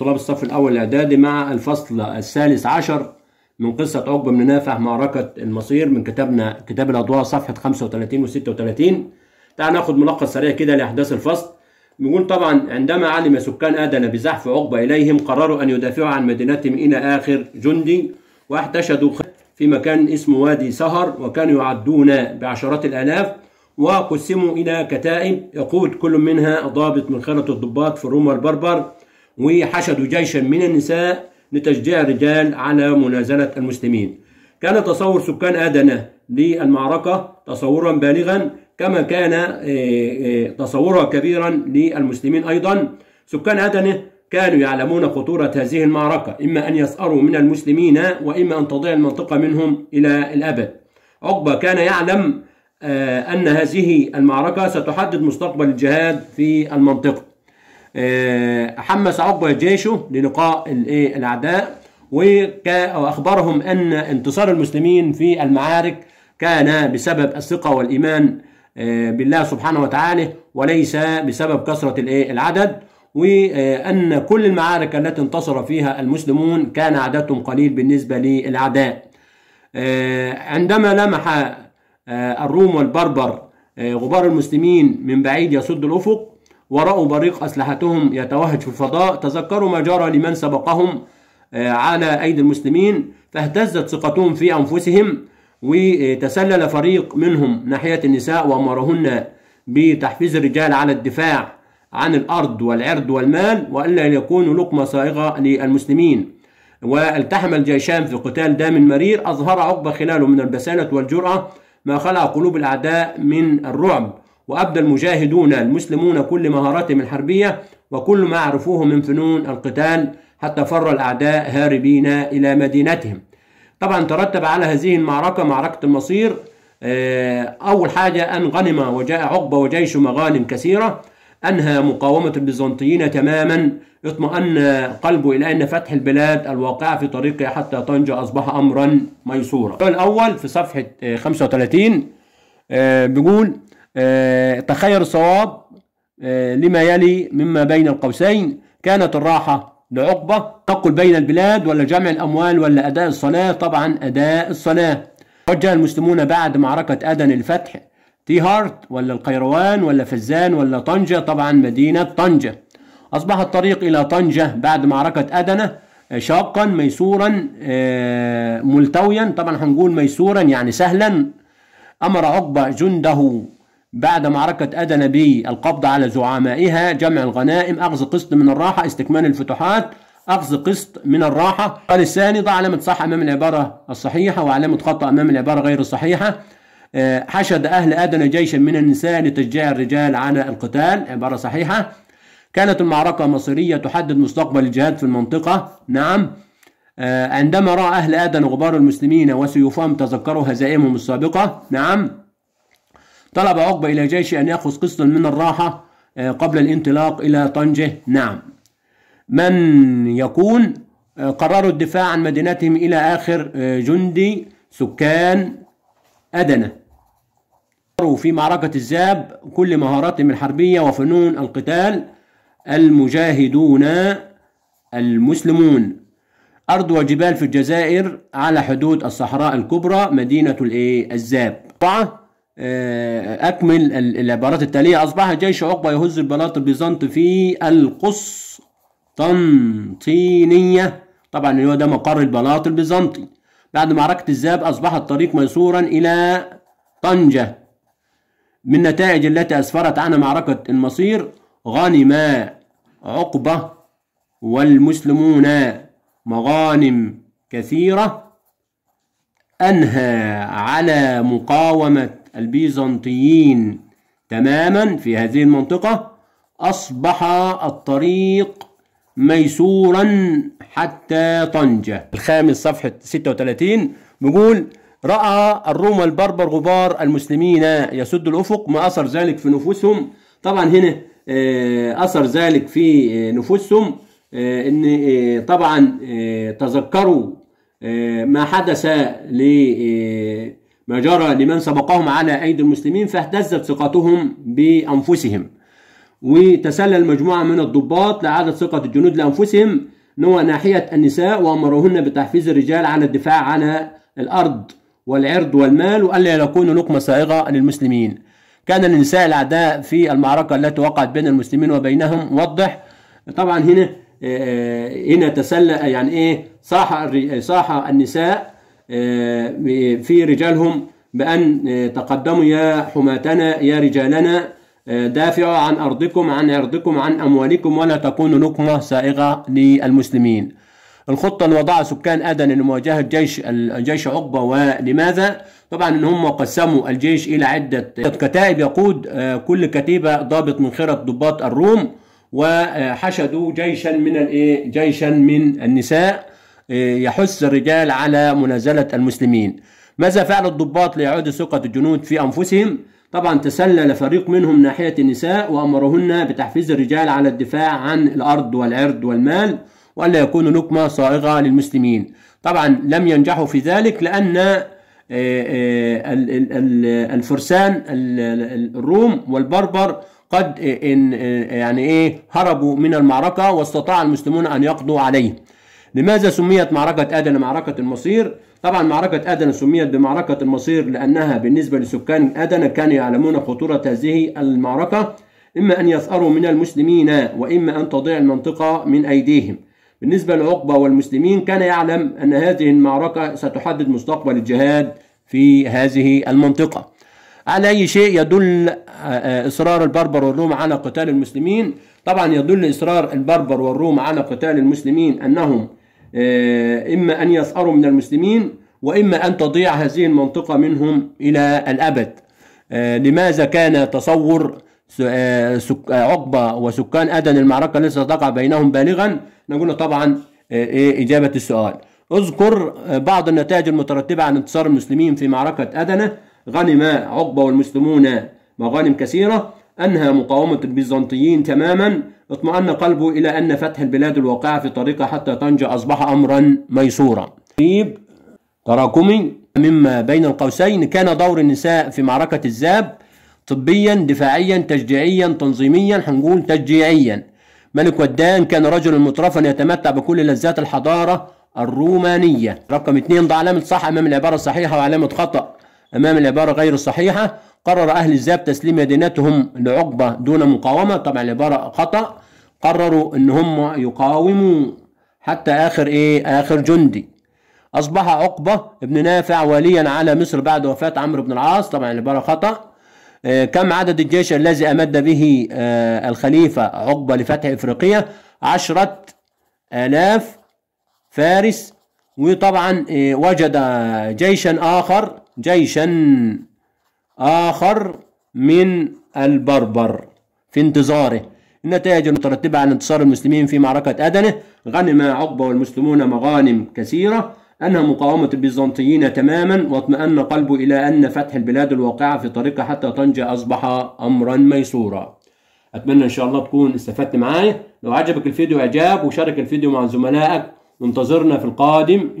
طلاب الصف الأول الإعدادي مع الفصل الثالث عشر من قصة عقبة بن نافع معركة المصير من كتابنا كتاب الأضواء صفحة 35 و 36 تعال ناخد ملخص سريع كده لأحداث الفصل بنقول طبعا عندما علم سكان آدن بزحف عقبة إليهم قرروا أن يدافعوا عن مدينتهم إلى آخر جندي واحتشدوا في مكان اسمه وادي سهر وكانوا يعدون بعشرات الآلاف وقسموا إلى كتائب يقود كل منها ضابط من خانة الضباط في الروم والبربر وحشدوا جيشا من النساء لتشجيع الرجال على منازلة المسلمين كان تصور سكان آدنة للمعركة تصورا بالغا كما كان آه، آه، تصورها كبيرا للمسلمين أيضا سكان آدنة كانوا يعلمون خطورة هذه المعركة إما أن يسأروا من المسلمين وإما أن تضيع المنطقة منهم إلى الأبد عقبة كان يعلم آه، أن هذه المعركة ستحدد مستقبل الجهاد في المنطقة آه، حمس عقبة جيشه للقاء إيه، الأعداء وأخبرهم أن انتصار المسلمين في المعارك كان بسبب الثقة والإيمان آه، بالله سبحانه وتعالى وليس بسبب كثرة إيه، العدد وأن كل المعارك التي انتصر فيها المسلمون كان عددهم قليل بالنسبة للأعداء آه، عندما لمح آه، الروم والبربر آه، غبار المسلمين من بعيد يسد الأفق ورأوا بريق أسلحتهم يتوهج في الفضاء تذكروا ما جرى لمن سبقهم على أيدي المسلمين فاهتزت ثقتهم في أنفسهم وتسلل فريق منهم ناحية النساء وأمرهن بتحفيز الرجال على الدفاع عن الأرض والعرض والمال وألا يكون لقمة صائغة للمسلمين والتحم الجيشان في قتال دام مرير أظهر عقبة خلاله من البسالة والجرأة ما خلع قلوب الأعداء من الرعب وأبدى المجاهدون المسلمون كل مهاراتهم الحربية وكل ما عرفوه من فنون القتال حتى فر الأعداء هاربين إلى مدينتهم طبعا ترتب على هذه المعركة معركة المصير آه، أول حاجة أن غنم وجاء عقبة وجيش مغانم كثيرة أنهى مقاومة البيزنطيين تماما اطمأن قلبه إلى أن فتح البلاد الواقعة في طريقه حتى طنجة أصبح أمرا ميسورا الأول في صفحة 35 آه، آه، بيقول آه، تخير الصواب لما يلي مما بين القوسين كانت الراحة لعقبة تقل بين البلاد ولا جمع الأموال ولا أداء الصلاة طبعا أداء الصلاة وجه المسلمون بعد معركة أدن الفتح تي هارت ولا القيروان ولا فزان ولا طنجة طبعا مدينة طنجة أصبح الطريق إلى طنجة بعد معركة أدنة آه، شاقا ميسورا آه، ملتويا طبعا هنقول ميسورا يعني سهلا أمر عقبة جنده بعد معركة أدنى بالقبض على زعمائها جمع الغنائم أخذ قسط من الراحة استكمال الفتوحات أخذ قسط من الراحة قال الثاني ضع علامة صح أمام العبارة الصحيحة وعلامة خطأ أمام العبارة غير الصحيحة آه، حشد أهل أدنى جيشا من النساء لتشجيع الرجال على القتال عبارة صحيحة كانت المعركة مصيرية تحدد مستقبل الجهاد في المنطقة نعم آه، عندما رأى أهل أدن غبار المسلمين وسيوفهم تذكروا هزائمهم السابقة نعم طلب عقبة إلى جيشه أن يأخذ قسطا من الراحة آه، قبل الانطلاق إلى طنجة نعم من يكون قرروا الدفاع عن مدينتهم إلى آخر جندي سكان أدنى طوروا في معركة الزاب كل مهاراتهم الحربية وفنون القتال المجاهدون المسلمون أرض وجبال في الجزائر على حدود الصحراء الكبرى مدينة الإيه الزاب آه، أكمل العبارات التالية أصبح جيش عقبة يهز البلاط البيزنطي في القسطنطينية طبعا اللي هو ده مقر البلاط البيزنطي بعد معركة الزاب أصبح الطريق ميسورا إلى طنجة من نتائج التي أسفرت عن معركة المصير غنم عقبة والمسلمون مغانم كثيرة أنهى على مقاومة البيزنطيين تماما في هذه المنطقة أصبح الطريق ميسورا حتى طنجة الخامس صفحة 36 بيقول رأى الروم البربر غبار المسلمين يسد الأفق ما أثر ذلك في نفوسهم طبعا هنا آه، أثر ذلك في آه، نفوسهم آه، إن طبعا تذكروا ما حدث ما جرى لمن سبقهم على أيدي المسلمين فاهتزت ثقتهم بأنفسهم وتسلل مجموعة من الضباط لإعادة ثقة الجنود لأنفسهم نوع ناحية النساء وأمرهن بتحفيز الرجال على الدفاع على الأرض والعرض والمال وألا يكون لقمة سائغة للمسلمين كان النساء الأعداء في المعركة التي وقعت بين المسلمين وبينهم وضح طبعا هنا آه، هنا تسلى يعني ايه صاح صاح النساء آه، في رجالهم بأن آه، تقدموا يا حماتنا يا رجالنا دافعوا عن أرضكم عن عرضكم عن أموالكم ولا تكونوا لقمة سائغة للمسلمين الخطة اللي وضعها سكان أدن لمواجهة جيش جيش عقبة ولماذا؟ طبعا ان هم قسموا الجيش الى عدة كتائب يقود آه، كل كتيبة ضابط من خيرة ضباط الروم وحشدوا جيشا من الايه؟ جيشا من النساء آه، يحث الرجال على منازلة المسلمين. ماذا فعل الضباط ليعود ثقة الجنود في أنفسهم؟ طبعا تسلل فريق منهم ناحية النساء وأمرهن بتحفيز الرجال على الدفاع عن الأرض والعرض والمال وألا يكونوا نكمة صائغة للمسلمين طبعا لم ينجحوا في ذلك لأن آه، آه، الفرسان الروم والبربر قد آه، إن يعني ايه هربوا من المعركه واستطاع المسلمون ان يقضوا عليه. لماذا سميت معركه ادن معركه المصير؟ طبعا معركه ادن سميت بمعركه المصير لانها بالنسبه لسكان ادن كانوا يعلمون خطوره هذه المعركه اما ان يثاروا من المسلمين واما ان تضيع المنطقه من ايديهم. بالنسبة لعقبة والمسلمين كان يعلم أن هذه المعركة ستحدد مستقبل الجهاد في هذه المنطقة على أي شيء يدل آه، آه، إصرار البربر والروم على قتال المسلمين طبعا يدل إصرار البربر والروم على قتال المسلمين أنهم آه، إما أن يثأروا من المسلمين وإما أن تضيع هذه المنطقة منهم إلى الأبد لماذا كان تصور آه، آه، عقبة وسكان أدن المعركة التي ستقع بينهم بالغا نقول طبعا آه، إيه إجابة السؤال اذكر بعض النتائج المترتبة عن انتصار المسلمين في معركة أدنة غنم عقبة والمسلمون مغانم كثيرة أنهى مقاومة البيزنطيين تماما اطمأن قلبه إلى أن فتح البلاد الواقعة في طريقة حتى طنجة أصبح أمرا ميسورا طيب، تراكمي مما بين القوسين كان دور النساء في معركة الزاب طبيا دفاعيا تشجيعيا تنظيميا هنقول تشجيعيا ملك ودان كان رجلا مترفا يتمتع بكل لذات الحضارة الرومانية رقم اثنين ضع علامة صح أمام العبارة الصحيحة وعلامة خطأ أمام العبارة غير الصحيحة قرر أهل الزاب تسليم مدينتهم لعقبة دون مقاومة طبعا العبارة خطأ قرروا إن هم يقاوموا حتى آخر إيه آخر جندي أصبح عقبة بن نافع واليا على مصر بعد وفاة عمرو بن العاص طبعا العبارة خطأ آه، كم عدد الجيش الذي أمد به آه، الخليفة عقبة لفتح إفريقيا عشرة آلاف فارس وطبعا آه، وجد جيشا آخر جيشا آخر من البربر في انتظاره النتائج المترتبة على انتصار المسلمين في معركة أدنة غنم عقبة والمسلمون مغانم كثيرة أنهى مقاومة البيزنطيين تماما واطمأن قلبه إلى أن فتح البلاد الواقعة في طريقه حتى طنجة أصبح أمرا ميسورا أتمنى إن شاء الله تكون استفدت معايا لو عجبك الفيديو إعجاب وشارك الفيديو مع زملائك وانتظرنا في القادم